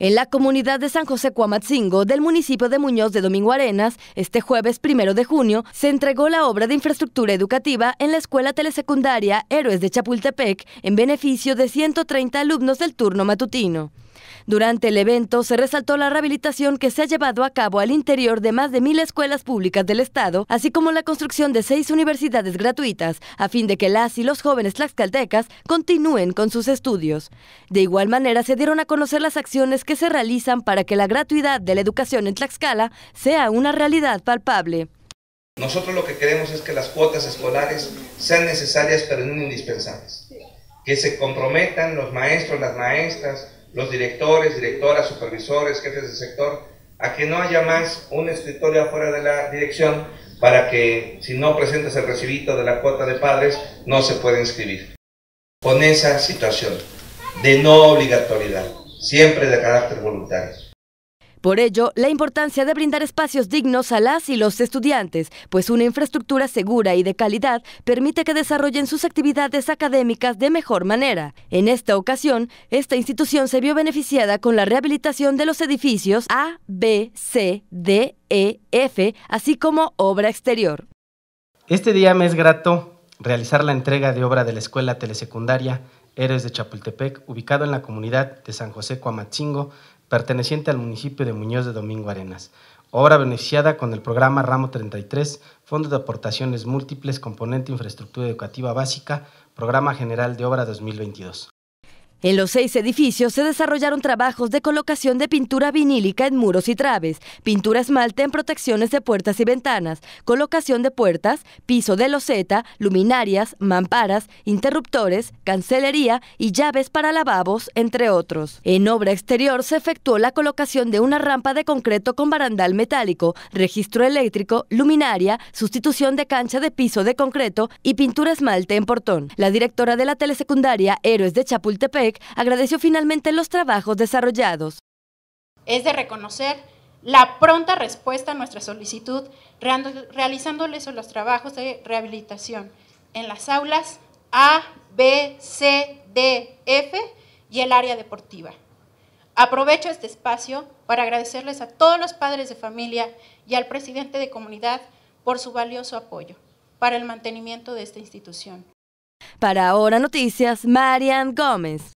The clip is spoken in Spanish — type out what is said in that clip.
En la comunidad de San José Cuamatzingo, del municipio de Muñoz de Domingo Arenas, este jueves primero de junio se entregó la obra de infraestructura educativa en la escuela telesecundaria Héroes de Chapultepec en beneficio de 130 alumnos del turno matutino. Durante el evento se resaltó la rehabilitación que se ha llevado a cabo al interior de más de mil escuelas públicas del Estado, así como la construcción de seis universidades gratuitas, a fin de que las y los jóvenes tlaxcaltecas continúen con sus estudios. De igual manera se dieron a conocer las acciones que se realizan para que la gratuidad de la educación en Tlaxcala sea una realidad palpable. Nosotros lo que queremos es que las cuotas escolares sean necesarias pero no indispensables. Que se comprometan los maestros, las maestras, los directores, directoras, supervisores, jefes de sector, a que no haya más un escritorio afuera de la dirección para que si no presentas el recibito de la cuota de padres no se pueda inscribir. Con esa situación de no obligatoriedad siempre de carácter voluntario. Por ello, la importancia de brindar espacios dignos a las y los estudiantes, pues una infraestructura segura y de calidad permite que desarrollen sus actividades académicas de mejor manera. En esta ocasión, esta institución se vio beneficiada con la rehabilitación de los edificios A, B, C, D, E, F, así como obra exterior. Este día me es grato realizar la entrega de obra de la Escuela Telesecundaria Eres de Chapultepec, ubicado en la comunidad de San José Cuamatzingo, perteneciente al municipio de Muñoz de Domingo Arenas. Obra beneficiada con el programa Ramo 33, Fondo de Aportaciones Múltiples, Componente Infraestructura Educativa Básica, Programa General de Obra 2022. En los seis edificios se desarrollaron trabajos de colocación de pintura vinílica en muros y traves, pintura esmalte en protecciones de puertas y ventanas, colocación de puertas, piso de loseta, luminarias, mamparas, interruptores, cancelería y llaves para lavabos, entre otros. En obra exterior se efectuó la colocación de una rampa de concreto con barandal metálico, registro eléctrico, luminaria, sustitución de cancha de piso de concreto y pintura esmalte en portón. La directora de la telesecundaria Héroes de Chapultepec agradeció finalmente los trabajos desarrollados. Es de reconocer la pronta respuesta a nuestra solicitud, realizándoles los trabajos de rehabilitación en las aulas A, B, C, D, F y el área deportiva. Aprovecho este espacio para agradecerles a todos los padres de familia y al presidente de comunidad por su valioso apoyo para el mantenimiento de esta institución. Para Ahora Noticias, Marian Gómez.